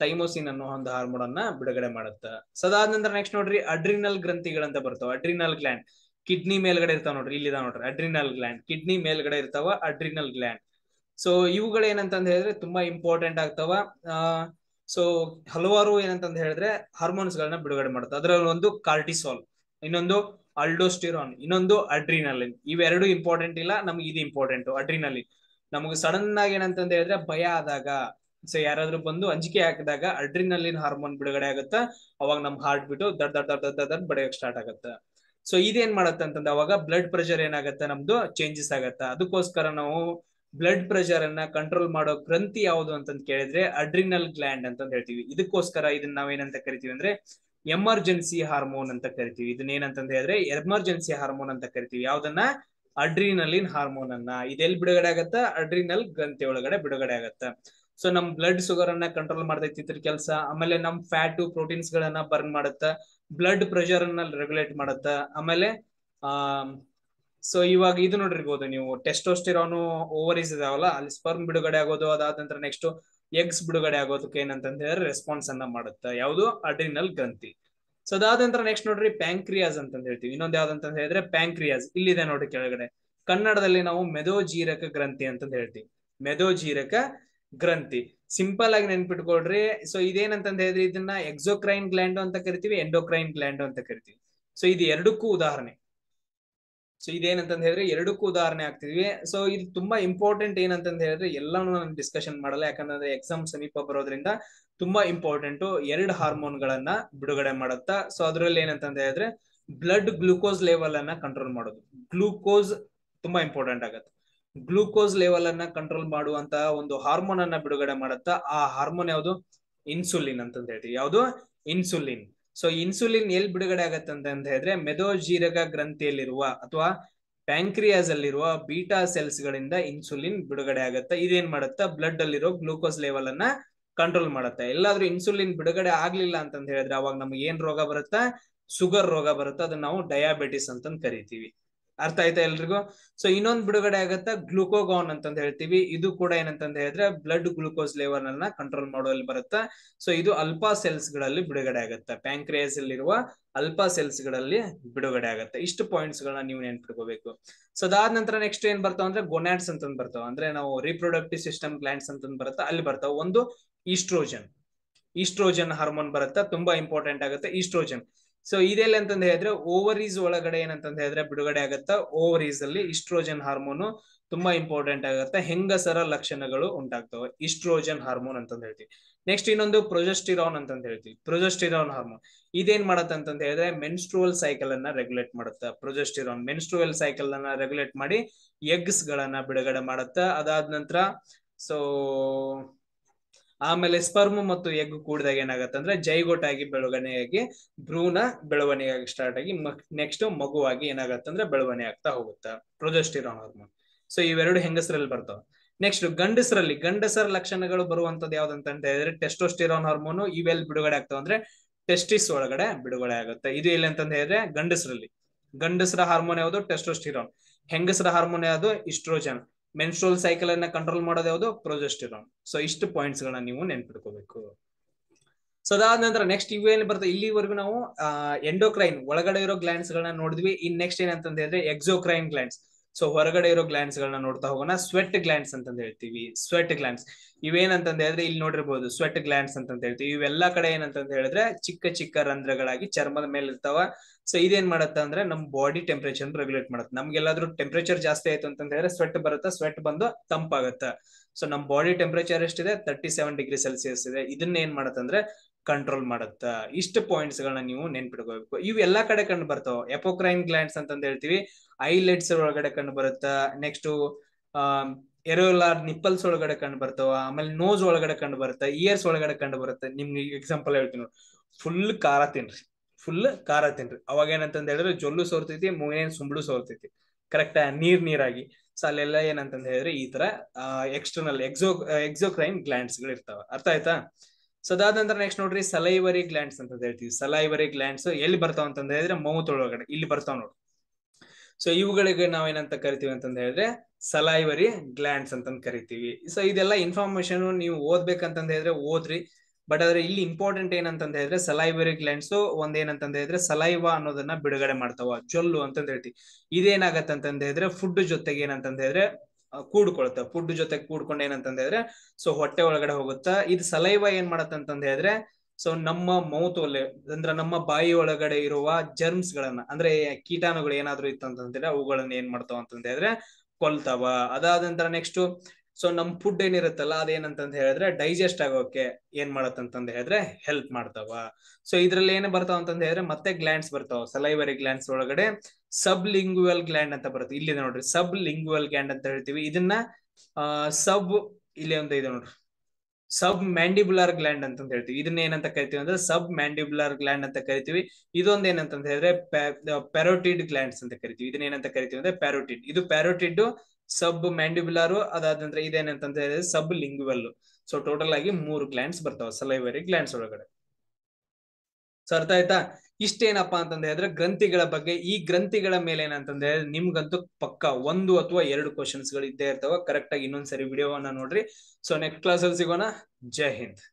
[SPEAKER 1] ಥೈಮೋಸಿನ್ ಅನ್ನೋ ಒಂದು ಹಾರ್ಮೋನ್ ಅನ್ನ ಬಿಡುಗಡೆ ಮಾಡುತ್ತೆ ಸದಾದ ಅದಾದ ನಂತರ ನೆಕ್ಸ್ಟ್ ನೋಡ್ರಿ ಅಡ್ರಿನಲ್ ಗ್ರಂಥಿಗಳಂತ ಬರ್ತಾವ ಅಡ್ರಿನಲ್ ಗ್ಲ್ಯಾಂಡ್ ಕಿಡ್ನಿ ಮೇಲ್ಗಡೆ ಇರ್ತಾವ ನೋಡ್ರಿ ಇಲ್ಲಿದ ನೋಡ್ರಿ ಅಡ್ರಿನಲ್ ಗ್ಲ್ಯಾಂಡ್ ಕಿಡ್ನಿ ಮೇಲ್ಗಡೆ ಇರ್ತಾವ ಅಡ್ರಿನಲ್ ಗ್ಲ್ಯಾಂಡ್ ಸೊ ಇವುಗಳೇನಂತ ಹೇಳಿದ್ರೆ ತುಂಬಾ ಇಂಪಾರ್ಟೆಂಟ್ ಆಗ್ತಾವ ಸೊ ಹಲವಾರು ಏನಂತ ಹೇಳಿದ್ರೆ ಹಾರ್ಮೋನ್ಸ್ ಗಳನ್ನ ಬಿಡುಗಡೆ ಮಾಡುತ್ತೆ ಅದರಲ್ಲಿ ಒಂದು ಕಾರ್ಟಿಸೋಲ್ ಇನ್ನೊಂದು ಅಲ್ಡೋಸ್ಟಿರೋನ್ ಇನ್ನೊಂದು ಅಡ್ರಿನಲಿನ್ ಇವೆರಡು ಇಂಪಾರ್ಟೆಂಟ್ ಇಲ್ಲ ನಮ್ಗೆ ಇದು ಇಂಪಾರ್ಟೆಂಟ್ ಅಡ್ರಿನಲಿನ್ ನಮಗೆ ಸಡನ್ ಆಗಿ ಏನಂತ ಹೇಳಿದ್ರೆ ಭಯ ಆದಾಗ ಸೊ ಯಾರಾದ್ರೂ ಬಂದು ಅಂಜಿಕೆ ಹಾಕಿದಾಗ ಅಡ್ರಿನಲಿನ್ ಹಾರ್ಮೋನ್ ಬಿಡುಗಡೆ ಆಗುತ್ತ ಅವಾಗ ನಮ್ ಹಾರ್ಟ್ ಬಿಟ್ಟು ದಡ್ ದಡ್ ದಡ್ ದಡ್ ದಡ್ ಬಡಿಯೋಕ್ ಸ್ಟಾರ್ಟ್ ಆಗುತ್ತೆ ಸೊ ಇದೇನ್ ಮಾಡತ್ತೆ ಅಂತಂದ್ರೆ ಅವಾಗ ಬ್ಲಡ್ ಪ್ರೆಷರ್ ಏನಾಗತ್ತೆ ನಮ್ದು ಚೇಂಜಸ್ ಆಗತ್ತೆ ಅದಕ್ಕೋಸ್ಕರ ನಾವು ಬ್ಲಡ್ ಪ್ರೆಷರ್ ಅನ್ನ ಕಂಟ್ರೋಲ್ ಮಾಡೋ ಗ್ರಂಥಿ ಯಾವುದು ಅಂತಂದ್ ಕೇಳಿದ್ರೆ ಅಡ್ರಿನಲ್ ಗ್ಲ್ಯಾಂಡ್ ಅಂತಂದ್ ಹೇಳ್ತೀವಿ ಇದಕ್ಕೋಸ್ಕರ ಇದನ್ನ ನಾವೇನಂತ ಕರಿತೀವಿ ಅಂದ್ರೆ ಎಮರ್ಜೆನ್ಸಿ ಹಾರ್ಮೋನ್ ಅಂತ ಕರಿತೀವಿ ಇದನ್ನ ಏನಂತಂದ್ರೆ ಹೇಳಿದ್ರೆ ಎಮರ್ಜೆನ್ಸಿ ಹಾರ್ಮೋನ್ ಅಂತ ಕರಿತೀವಿ ಯಾವ್ದನ್ನ ಅಡ್ರಿನಲಿನ್ ಹಾರ್ಮೋನ್ ಅನ್ನ ಇದೆಲ್ಲಿ ಬಿಡುಗಡೆ ಆಗತ್ತ ಅಡ್ರಿನಲ್ ಗ್ರಂಥಿ ಒಳಗಡೆ ಬಿಡುಗಡೆ ಆಗತ್ತ ಸೊ ನಮ್ ಬ್ಲಡ್ ಶುಗರ್ ಅನ್ನ ಕಂಟ್ರೋಲ್ ಮಾಡ್ತೈತಿ ಇದ್ರ ಕೆಲಸ ಆಮೇಲೆ ನಮ್ ಫ್ಯಾಟು ಪ್ರೋಟೀನ್ಸ್ ಗಳನ್ನ ಬರ್ನ್ ಮಾಡುತ್ತ ಬ್ಲಡ್ ಪ್ರೆಷರ್ ಅನ್ನ ರೆಗ್ಯುಲೇಟ್ ಮಾಡತ್ತ ಆಮೇಲೆ ಆ ಸೊ ಇವಾಗ ಇದು ನೋಡಿರ್ಬೋದು ನೀವು ಓವರ್ ಓವರೀಸ್ ಇದಾವಲ್ಲ ಅಲ್ಲಿ ಸ್ಪರ್ಮ್ ಬಿಡುಗಡೆ ಆಗೋದು ಅದಾದ ನಂತರ ನೆಕ್ಸ್ಟ್ ಎಗ್ಸ್ ಬಿಡುಗಡೆ ಆಗೋದಕ್ಕೆ ಏನಂತಂದ್ರೆ ಹೇಳಿದ್ರೆ ರೆಸ್ಪಾನ್ಸ್ ಅನ್ನ ಮಾಡುತ್ತೆ ಯಾವುದು ಅಡ್ರಿನಲ್ ಗ್ರಂಥಿ ಸೊ ಅದಾದ ನಂತರ ನೆಕ್ಸ್ಟ್ ನೋಡ್ರಿ ಪ್ಯಾಂಕ್ರಿಯಾಸ್ ಅಂತ ಹೇಳ್ತೀವಿ ಇನ್ನೊಂದು ಯಾವ್ದಂತ ಹೇಳಿದ್ರೆ ಪ್ಯಾಂಕ್ರಿಯಾಸ್ ಇಲ್ಲಿದೆ ನೋಡಿ ಕೆಳಗಡೆ ಕನ್ನಡದಲ್ಲಿ ನಾವು ಮೆದೋಜೀರಕ ಗ್ರಂಥಿ ಅಂತಂದು ಹೇಳ್ತೀವಿ ಮೆದೋಜೀರಕ ಗ್ರಂಥಿ ಸಿಂಪಲ್ ಆಗಿ ನೆನ್ಪಿಟ್ಕೊಳ್ರಿ ಸೊ ಇದೇನಂತ ಹೇಳಿದ್ರೆ ಇದನ್ನ ಎಕ್ಸೋಕ್ರೈನ್ ಗ್ಲ್ಯಾಂಡ್ ಅಂತ ಕರಿತೀವಿ ಎಂಡೋಕ್ರೈನ್ ಗ್ಲ್ಯಾಂಡ್ ಅಂತ ಕರಿತೀವಿ ಸೊ ಇದು ಎರಡಕ್ಕೂ ಉದಾಹರಣೆ ಸೊ ಇದೇನಂತ ಹೇಳಿದ್ರೆ ಎರಡಕ್ಕೂ ಉದಾಹರಣೆ ಆಗ್ತಿದ್ವಿ ಸೊ ಇದು ತುಂಬಾ ಇಂಪಾರ್ಟೆಂಟ್ ಏನಂತ ಹೇಳಿದ್ರೆ ಎಲ್ಲಾನು ನಾನು ಡಿಸ್ಕಷನ್ ಮಾಡಲ್ಲ ಯಾಕಂದ್ರೆ ಎಕ್ಸಾಮ್ ಸಮೀಪ ಬರೋದ್ರಿಂದ ತುಂಬಾ ಇಂಪಾರ್ಟೆಂಟ್ ಎರಡು ಹಾರ್ಮೋನ್ ಗಳನ್ನ ಬಿಡುಗಡೆ ಮಾಡುತ್ತಾ ಸೊ ಅದರಲ್ಲಿ ಏನಂತ ಹೇಳಿದ್ರೆ ಬ್ಲಡ್ ಗ್ಲೂಕೋಸ್ ಲೆವೆಲ್ ಅನ್ನ ಕಂಟ್ರೋಲ್ ಮಾಡೋದು ಗ್ಲೂಕೋಸ್ ತುಂಬಾ ಇಂಪಾರ್ಟೆಂಟ್ ಆಗುತ್ತೆ ಗ್ಲೂಕೋಸ್ ಲೆವೆಲ್ ಅನ್ನ ಕಂಟ್ರೋಲ್ ಮಾಡುವಂತಹ ಒಂದು ಹಾರ್ಮೋನ್ ಅನ್ನ ಬಿಡುಗಡೆ ಮಾಡುತ್ತಾ ಆ ಹಾರ್ಮೋನ್ ಯಾವುದು ಇನ್ಸುಲಿನ್ ಅಂತ ಹೇಳ್ತೀವಿ ಯಾವುದು ಇನ್ಸುಲಿನ್ ಸೊ ಇನ್ಸುಲಿನ್ ಎಲ್ಲಿ ಬಿಡುಗಡೆ ಆಗತ್ತೆ ಅಂತ ಹೇಳಿದ್ರೆ ಮೆದೋಜೀರಕ ಗ್ರಂಥಿಯಲ್ಲಿರುವ ಅಥವಾ ಪ್ಯಾಂಕ್ರಿಯಾಸ್ ಅಲ್ಲಿರುವ ಬೀಟಾ ಸೆಲ್ಸ್ ಗಳಿಂದ ಇನ್ಸುಲಿನ್ ಬಿಡುಗಡೆ ಆಗತ್ತೆ ಇದೇನ್ ಮಾಡುತ್ತಾ ಬ್ಲಡ್ ಅಲ್ಲಿರೋ ಗ್ಲೂಕೋಸ್ ಲೆವೆಲ್ ಅನ್ನ ಕಂಟ್ರೋಲ್ ಮಾಡುತ್ತೆ ಎಲ್ಲಾದ್ರೂ ಇನ್ಸುಲಿನ್ ಬಿಡುಗಡೆ ಆಗ್ಲಿಲ್ಲ ಅಂತಂದ್ ಹೇಳಿದ್ರೆ ಅವಾಗ ನಮ್ಗೆ ಏನ್ ರೋಗ ಬರುತ್ತಾ ಶುಗರ್ ರೋಗ ಬರುತ್ತೆ ಅದನ್ನ ನಾವು ಡಯಾಬಿಟಿಸ್ ಅಂತ ಕರಿತೀವಿ ಅರ್ಥ ಆಯ್ತಾ ಎಲ್ರಿಗೂ ಸೊ ಇನ್ನೊಂದು ಬಿಡುಗಡೆ ಆಗತ್ತ ಗ್ಲುಕೋಗಾನ್ ಅಂತ ಹೇಳ್ತೀವಿ ಇದು ಕೂಡ ಏನಂತಂದ ಹೇಳಿದ್ರೆ ಬ್ಲಡ್ ಗ್ಲುಕೋಸ್ ಲೆವೆಲ್ ಅನ್ನ ಕಂಟ್ರೋಲ್ ಮಾಡುವಲ್ಲಿ ಬರುತ್ತೆ ಸೊ ಇದು ಅಲ್ಪಾ ಸೆಲ್ಸ್ ಗಳಲ್ಲಿ ಬಿಡುಗಡೆ ಆಗುತ್ತೆ ಪ್ಯಾಂಕ್ರಿಯಾಸ್ ಅಲ್ಲಿರುವ ಅಲ್ಪಾ ಸೆಲ್ಸ್ ಗಳಲ್ಲಿ ಬಿಡುಗಡೆ ಆಗುತ್ತೆ ಇಷ್ಟು ಪಾಯಿಂಟ್ಸ್ ಗಳನ್ನ ನೀವು ನೆನ್ಪಿಟ್ಕೋಬೇಕು ಸೊ ಅದಾದ ನಂತರ ನೆಕ್ಸ್ಟ್ ಏನ್ ಬರ್ತಾವ ಅಂದ್ರೆ ಗೊನಾಡ್ಸ್ ಅಂತಂದ್ ಬರ್ತಾವ ಅಂದ್ರೆ ನಾವು ರೀಪ್ರೊಡಕ್ಟಿವ್ ಸಿಸ್ಟಮ್ ಗ್ಲಾಂಡ್ಸ್ ಅಂತಂದ್ ಬರುತ್ತೆ ಅಲ್ಲಿ ಬರ್ತಾವ ಒಂದು ಈಸ್ಟ್ರೋಜನ್ ಈಸ್ಟ್ರೋಜನ್ ಹಾರ್ಮೋನ್ ಬರುತ್ತೆ ತುಂಬಾ ಇಂಪಾರ್ಟೆಂಟ್ ಆಗುತ್ತೆ ಈಸ್ಟ್ರೋಜನ್ ಸೊ ಇದೆಲ್ಲ ಅಂತಂದ ಹೇಳಿದ್ರೆ ಓವರೀಸ್ ಒಳಗಡೆ ಏನಂತಂದ ಹೇಳಿದ್ರೆ ಬಿಡುಗಡೆ ಆಗುತ್ತಾ ಓವರೀಸ್ ಅಲ್ಲಿ ಇಸ್ಟ್ರೋಜನ್ ಹಾರ್ಮೋನು ತುಂಬಾ ಇಂಪಾರ್ಟೆಂಟ್ ಆಗುತ್ತೆ ಹೆಂಗಸರ ಲಕ್ಷಣಗಳು ಉಂಟಾಗ್ತವೆ ಇಸ್ಟ್ರೋಜನ್ ಹಾರ್ಮೋನ್ ಅಂತಂದ ಹೇಳ್ತೀವಿ ನೆಕ್ಸ್ಟ್ ಇನ್ನೊಂದು ಪ್ರೊಜೆಸ್ಟಿರಾನ್ ಅಂತಂದ ಹೇಳ್ತೀವಿ ಪ್ರೊಜೆಸ್ಟಿರಾನ್ ಹಾರ್ಮೋನ್ ಇದೇನ್ ಮಾಡತ್ತೆ ಅಂತಂದ ಹೇಳಿದ್ರೆ ಮೆನ್ಸ್ಟ್ರುವಲ್ ಸೈಕಲ್ ಅನ್ನ ರೆಗ್ಯುಲೇಟ್ ಮಾಡುತ್ತೆ ಪ್ರೊಜೆಸ್ಟಿರಾನ್ ಮೆನ್ಸ್ಟ್ರುವಲ್ ಸೈಕಲ್ ಅನ್ನ ರೆಗ್ಯುಲೇಟ್ ಮಾಡಿ ಎಗ್ಸ್ ಗಳನ್ನ ಬಿಡುಗಡೆ ಮಾಡುತ್ತೆ ಅದಾದ ನಂತರ ಸೊ ಆಮೇಲೆ ಸ್ಪರ್ಮ್ ಮತ್ತು ಎಗ್ ಕೂಡಿದಾಗ ಏನಾಗತ್ತೆ ಅಂದ್ರೆ ಜೈಗೋಟಾಗಿ ಬೆಳವಣಿಗೆಯಾಗಿ ಭ್ರೂಣ ಬೆಳವಣಿಗೆ ಆಗಿ ಸ್ಟಾರ್ಟ್ ಆಗಿ ನೆಕ್ಸ್ಟ್ ಮಗುವಾಗಿ ಏನಾಗತ್ತಂದ್ರೆ ಅಂದ್ರೆ ಬೆಳವಣಿಗೆ ಆಗ್ತಾ ಹೋಗುತ್ತೆ ಪ್ರೊಜೆಸ್ಟಿರಾನ್ ಹಾರ್ಮೋನ್ ಸೊ ಇವೆರಡು ಹೆಂಗಸರಲ್ಲಿ ಬರ್ತಾವ ನೆಕ್ಸ್ಟ್ ಗಂಡಸರಲ್ಲಿ ಗಂಡಸರ ಲಕ್ಷಣಗಳು ಬರುವಂತದ್ದು ಯಾವ್ದಂತ ಹೇಳಿದ್ರೆ ಟೆಸ್ಟೋಸ್ಟಿರೋನ್ ಹಾರ್ಮೋನು ಇವೆಲ್ಲಿ ಬಿಡುಗಡೆ ಆಗ್ತಾವ ಅಂದ್ರೆ ಟೆಸ್ಟಿಸ್ ಒಳಗಡೆ ಬಿಡುಗಡೆ ಆಗುತ್ತೆ ಇದು ಎಲ್ಲಿ ಅಂತಂದ ಹೇಳಿದ್ರೆ ಗಂಡಸರಲ್ಲಿ ಗಂಡಸರ ಹಾರ್ಮೋನ್ ಯಾವುದು ಟೆಸ್ಟೋಸ್ಟಿರೋನ್ ಹೆಂಗಸರ ಹಾರ್ಮೋನ್ ಯಾವುದು ಇಸ್ಟ್ರೋಜನ್ ಮೆನ್ಸ್ಟ್ರಲ್ ಸೈಕಲ್ ಅನ್ನ ಕಂಟ್ರೋಲ್ ಮಾಡೋದು ಯಾವುದು ಪ್ರೊಜೆಸ್ಟಿರಾನ್ ಸೊ ಇಷ್ಟು ಪಾಯಿಂಟ್ಸ್ ಗಳನ್ನ ನೀವು ನೆನ್ಪಿಟ್ಕೋಬೇಕು ಸೊ ಅದಾದ ನಂತರ ನೆಕ್ಸ್ಟ್ ಇವು ಏನ್ ಬರುತ್ತೆ ಇಲ್ಲಿವರೆಗೂ ನಾವು ಎಂಡೋಕ್ರೈನ್ ಒಳಗಡೆ ಇರೋ ಗ್ಲಾಂಡ್ಸ್ ಗಳನ್ನ ನೋಡಿದ್ವಿ ಇನ್ ನೆಕ್ಸ್ಟ್ ಏನಂತ ಹೇಳಿದ್ರೆ ಎಕ್ಸೋಕ್ರೈನ್ ಗ್ಲಾಂಡ್ಸ್ ಸೊ ಹೊರಗಡೆ ಇರೋ ಗ್ಲಾಂಡ್ಸ್ ಗಳನ್ನ ನೋಡ್ತಾ ಹೋಗೋಣ ಸ್ವೆಟ್ ಗ್ಲ್ಯಾಂಡ್ಸ್ ಅಂತ ಹೇಳ್ತೀವಿ ಸ್ವೆಟ್ ಗ್ಲ್ಯಾಂಡ್ಸ್ ಇವೇನಂತಂದ ಹೇಳಿದ್ರೆ ಇಲ್ಲಿ ನೋಡಿರ್ಬೋದು ಸ್ವೆಟ್ ಗ್ಲ್ಯಾಂಡ್ಸ್ ಅಂತ ಹೇಳ್ತೀವಿ ಇವೆಲ್ಲ ಕಡೆ ಏನಂತ ಹೇಳಿದ್ರೆ ಚಿಕ್ಕ ಚಿಕ್ಕ ರಂಧ್ರಗಳಾಗಿ ಚರ್ಮದ ಮೇಲೆ ಇರ್ತಾವ ಸೊ ಇದೇನ್ ಮಾಡತ್ತ ಅಂದ್ರೆ ನಮ್ ಬಾಡಿ ಟೆಂಪರೇಚರ್ ರೆಗ್ಯುಲೇಟ್ ಮಾಡುತ್ತೆ ನಮ್ಗೆಲ್ಲಾದ್ರೂ ಟೆಂಪರೇಚರ್ ಜಾಸ್ತಿ ಆಯ್ತು ಅಂತ ಹೇಳಿದ್ರೆ ಸ್ವೆಟ್ ಬರುತ್ತೆ ಸ್ವೆಟ್ ಬಂದು ತಂಪಾಗತ್ತೆ ಸೊ ನಮ್ ಬಾಡಿ ಟೆಂಪರೇಚರ್ ಎಷ್ಟಿದೆ ತರ್ಟಿ ಸೆವೆನ್ ಡಿಗ್ರಿ ಸೆಲ್ಸಿಯಸ್ ಇದೆ ಇದನ್ನ ಏನ್ ಮಾಡತ್ತಂದ್ರೆ ಕಂಟ್ರೋಲ್ ಮಾಡುತ್ತಾ ಇಷ್ಟು ಪಾಯಿಂಟ್ಸ್ ಗಳನ್ನ ನೀವು ನೆನ್ಪಿಡ್ಕೋಬೇಕು ಇವು ಎಲ್ಲಾ ಕಡೆ ಕಂಡು ಬರ್ತಾವ ಎಪೋಕ್ರೈನ್ ಗ್ಲಾಂಡ್ಸ್ ಅಂತ ಹೇಳ್ತೀವಿ ಐಲೆಟ್ಸ್ ಒಳಗಡೆ ಕಂಡು ಬರುತ್ತಾ ನೆಕ್ಸ್ಟ್ ಎರೋಲಾರ್ ನಿಪ್ಪಲ್ಸ್ ಒಳಗಡೆ ಕಂಡು ಬರ್ತಾವ ಆಮೇಲೆ ನೋಸ್ ಒಳಗಡೆ ಕಂಡು ಬರುತ್ತೆ ಇಯರ್ಸ್ ಒಳಗಡೆ ಕಂಡು ಬರುತ್ತೆ ನಿಮ್ಗೆ ಎಕ್ಸಾಂಪಲ್ ಹೇಳ್ತೀನಿ ಫುಲ್ ಖಾರ ತಿನ್ರಿ ಫುಲ್ ಖಾರ ತಿನ್ರಿ ಅವಾಗ ಏನಂತ ಹೇಳಿದ್ರೆ ಜೊಲ್ಲು ಸೋರ್ತೈತಿ ಮೂಗೇನ್ ಸುಂಬ್ಳು ಸೋರ್ತೈತಿ ಕರೆಕ್ಟ್ ನೀರ್ ನೀರಾಗಿ ಸೊ ಅಲ್ಲೆಲ್ಲ ಏನಂತ ಹೇಳಿದ್ರೆ ಈ ತರ ಎಕ್ಸ್ಟರ್ನಲ್ ಎಕ್ಸೋ ಎಕ್ಸೋಕ್ರೈನ್ ಗ್ಲ್ಯಾಂಡ್ಸ್ ಗಳು ಇರ್ತಾವ ಅರ್ಥ ಆಯ್ತಾ ಸೊ ಅದಾದ ನಂತರ ನೆಕ್ಸ್ಟ್ ನೋಡ್ರಿ ಸಲೈವರಿ ಗ್ಲ್ಯಾಂಡ್ಸ್ ಅಂತ ಹೇಳ್ತೀವಿ ಸಲೈವರಿ ಗ್ಲ್ಯಾಂಡ್ಸ್ ಎಲ್ಲಿ ಬರ್ತಾವ ಅಂತಂದ ಹೇಳಿದ್ರೆ ಮೌತೊಳಗಡೆ ಒಳಗಡೆ ಇಲ್ಲಿ ಬರ್ತಾವ ನೋಡ್ರಿ ಸೊ ಇವುಗಳಿಗೆ ಏನಂತ ಕರಿತೀವಿ ಅಂತಂದ ಹೇಳಿದ್ರೆ ಸಲೈವರಿ ಗ್ಲ್ಯಾಂಡ್ಸ್ ಅಂತಂದ್ ಕರಿತೀವಿ ಸೊ ಇದೆಲ್ಲ ಇನ್ಫಾರ್ಮೇಶನ್ ನೀವು ಓದ್ಬೇಕಂತಂದ ಹೇಳಿದ್ರೆ ಓದ್ರಿ ಬಟ್ ಆದ್ರೆ ಇಲ್ಲಿ ಇಂಪಾರ್ಟೆಂಟ್ ಏನಂತ ಹೇಳಿದ್ರೆ ಸಲೈವರಿ ಗ್ಲ್ಯಾಂಡ್ಸ್ ಒಂದೇನಂತಂದ ಹೇಳಿದ್ರೆ ಸಲೈವ ಅನ್ನೋದನ್ನ ಬಿಡುಗಡೆ ಮಾಡ್ತಾವ ಜೊಲ್ಲು ಅಂತಂದ ಹೇಳ್ತಿ ಇದೇನಾಗತ್ತಂತಂದ ಹೇಳಿದ್ರೆ ಫುಡ್ ಜೊತೆಗೆ ಏನಂತ ಹೇಳಿದ್ರೆ ಕೂಡ್ಕೊಳ್ತ ಫುಡ್ ಜೊತೆಗೆ ಕೂಡ್ಕೊಂಡು ಏನಂತ ಹೇಳಿದ್ರೆ ಸೊ ಹೊಟ್ಟೆ ಒಳಗಡೆ ಹೋಗುತ್ತ ಇದು ಸಲೈವ ಏನ್ ಮಾಡತ್ತಂತಂದ ಹೇಳಿದ್ರೆ ಸೊ ನಮ್ಮ ಮೌತ್ ಒಲೆ ಅಂದ್ರೆ ನಮ್ಮ ಬಾಯಿ ಒಳಗಡೆ ಇರುವ ಜರ್ಮ್ಸ್ ಗಳನ್ನ ಅಂದ್ರೆ ಕೀಟಾಣುಗಳು ಏನಾದ್ರು ಇತ್ತಂತಂದ್ರೆ ಅವುಗಳನ್ನ ಏನ್ ಮಾಡ್ತಾವ ಹೇಳಿದ್ರೆ ಕೊಲ್ತಾವ ಅದಾದ ನಂತರ ನೆಕ್ಸ್ಟ್ ಸೊ ನಮ್ ಫುಡ್ ಏನಿರುತ್ತಲ್ಲ ಅದೇನಂತಂದ್ ಹೇಳಿದ್ರೆ ಡೈಜೆಸ್ಟ್ ಆಗೋಕೆ ಏನ್ ಮಾಡತ್ತಂತಂದ್ ಹೇಳಿದ್ರೆ ಹೆಲ್ಪ್ ಮಾಡ್ತಾವ ಸೊ ಇದ್ರಲ್ಲಿ ಏನೇ ಬರ್ತಾವ ಅಂತಂದ್ ಹೇಳಿದ್ರೆ ಮತ್ತೆ ಗ್ಲಾಂಡ್ಸ್ ಬರ್ತಾವ ಸಲೈವರಿ ಗ್ಲ್ಯಾಂಡ್ಸ್ ಒಳಗಡೆ ಸಬ್ ಲಿಂಗುವಲ್ ಗ್ಲ್ಯಾಂಡ್ ಅಂತ ಬರುತ್ತೆ ಇಲ್ಲಿ ನೋಡ್ರಿ ಸಬ್ ಲಿಂಗುವಲ್ ಗ್ಲಾಂಡ್ ಅಂತ ಹೇಳ್ತೀವಿ ಇದನ್ನ ಸಬ್ ಇಲ್ಲಿ ಒಂದು ಇದೆ ನೋಡ್ರಿ ಸಬ್ ಮ್ಯಾಂಡಿಬುಲರ್ ಗ್ಲಾಂಡ್ ಅಂತ ಹೇಳ್ತೀವಿ ಇದನ್ನ ಏನಂತ ಕರಿತೀವಿ ಅಂದ್ರೆ ಸಬ್ ಮ್ಯಾಂಡಿಬುಲರ್ ಗ್ಲಾಂಡ್ ಅಂತ ಕರಿತೀವಿ ಇದೊಂದ್ ಏನಂತ ಹೇಳಿದ್ರೆ ಪ್ಯಾರೋಟಿಡ್ ಗ್ಲಾಂಡ್ಸ್ ಅಂತ ಕರಿತೀವಿ ಇದನ್ನ ಏನಂತ ಕರಿತೀವಿ ಅಂದ್ರೆ ಪ್ಯಾರೋಟಿಡ್ ಇದು ಪ್ಯಾರೋಟಿಡ್ ಸಬ್ ಮ್ಯಾಂಡಿಬ್ಯುಲಾರು ಅದಾದ ನಂತರ ಇದೇನಂತ ಹೇಳಿದ್ರೆ ಸಬ್ ಲಿಂಗ್ವಲ್ ಸೊ ಟೋಟಲ್ ಆಗಿ ಮೂರು ಗ್ಲ್ಯಾಂಡ್ಸ್ ಬರ್ತಾವ ಸಲೈವರಿ ಗ್ಲ್ಯಾಂಡ್ಸ್ ಒಳಗಡೆ ಸೊ ಅರ್ಥ ಆಯ್ತಾ ಇಷ್ಟೇನಪ್ಪಾ ಅಂತಂದ ಹೇಳಿದ್ರೆ ಗ್ರಂಥಿಗಳ ಬಗ್ಗೆ ಈ ಗ್ರಂಥಿಗಳ ಮೇಲೆ ಹೇಳಿದ್ರೆ ನಿಮ್ಗಂತೂ ಪಕ್ಕ ಒಂದು ಅಥವಾ ಎರಡು ಕ್ವಶನ್ಸ್ ಗಳು ಇದ್ದೇ ಇರ್ತಾವ ಕರೆಕ್ಟ್ ಆಗಿ ಇನ್ನೊಂದ್ಸರಿ ವಿಡಿಯೋವನ್ನ ನೋಡ್ರಿ ಸೊ ನೆಕ್ಸ್ಟ್ ಕ್ಲಾಸ್ ಅಲ್ಲಿ ಸಿಗೋಣ ಜೈ ಹಿಂದ್